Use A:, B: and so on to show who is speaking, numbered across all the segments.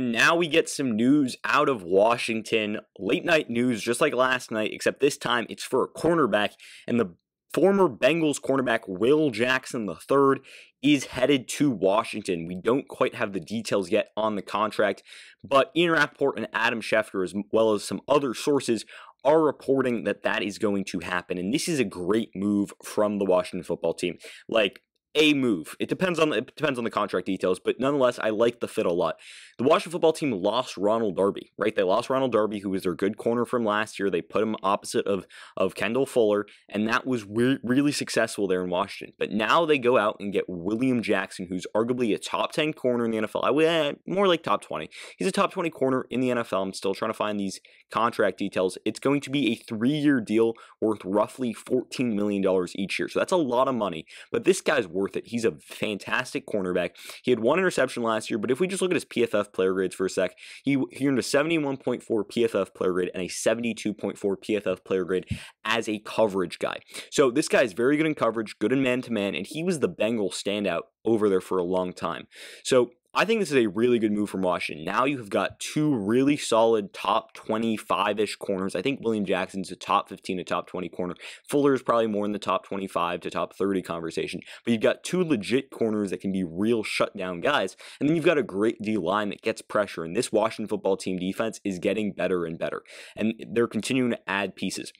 A: And now we get some news out of Washington, late night news, just like last night, except this time it's for a cornerback. And the former Bengals cornerback Will Jackson III is headed to Washington. We don't quite have the details yet on the contract, but Ian Rapport and Adam Schefter, as well as some other sources, are reporting that that is going to happen. And this is a great move from the Washington football team. Like, a move. It depends on the, it depends on the contract details, but nonetheless, I like the fit a lot. The Washington football team lost Ronald Darby, right? They lost Ronald Darby, who was their good corner from last year. They put him opposite of of Kendall Fuller, and that was re- really successful there in Washington. But now they go out and get William Jackson, who's arguably a top ten corner in the NFL. I would eh, more like top twenty. He's a top twenty corner in the NFL. I'm still trying to find these contract details. It's going to be a three year deal worth roughly fourteen million dollars each year, so that's a lot of money. But this guy's worth worth it. He's a fantastic cornerback. He had one interception last year, but if we just look at his PFF player grades for a sec, he, he earned a 71.4 PFF player grade and a 72.4 PFF player grade as a coverage guy. So this guy is very good in coverage, good in man to man, and he was the Bengal standout over there for a long time. So I think this is a really good move from Washington. Now you have got two really solid top 25 ish corners. I think William Jackson's a top 15 to top 20 corner. Fuller is probably more in the top 25 to top 30 conversation. But you've got two legit corners that can be real shutdown guys. And then you've got a great D line that gets pressure. And this Washington football team defense is getting better and better. And they're continuing to add pieces.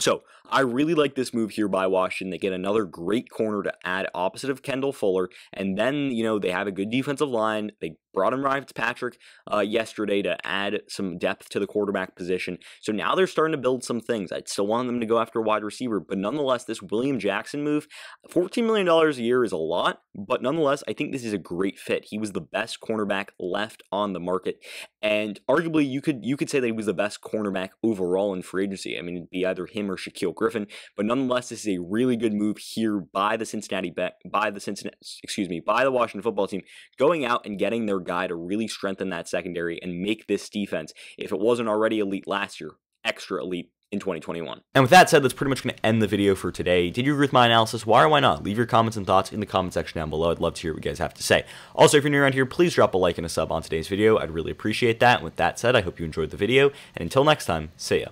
A: So I really like this move here by Washington. They get another great corner to add opposite of Kendall Fuller, and then you know they have a good defensive line. They brought in Ryan Fitzpatrick uh, yesterday to add some depth to the quarterback position. So now they're starting to build some things. I'd still want them to go after a wide receiver, but nonetheless, this William Jackson move, $14 million a year is a lot, but nonetheless, I think this is a great fit. He was the best cornerback left on the market, and arguably you could you could say that he was the best cornerback overall in free agency. I mean, it'd be either him or Shaquille Griffin, but nonetheless, this is a really good move here by the Cincinnati by the Cincinnati excuse me by the Washington football team going out and getting their guy to really strengthen that secondary and make this defense, if it wasn't already elite last year, extra elite in 2021. And with that said, that's pretty much going to end the video for today. Did you agree with my analysis? Why or why not? Leave your comments and thoughts in the comment section down below. I'd love to hear what you guys have to say. Also, if you're new around here, please drop a like and a sub on today's video. I'd really appreciate that. And with that said, I hope you enjoyed the video. And until next time, see ya.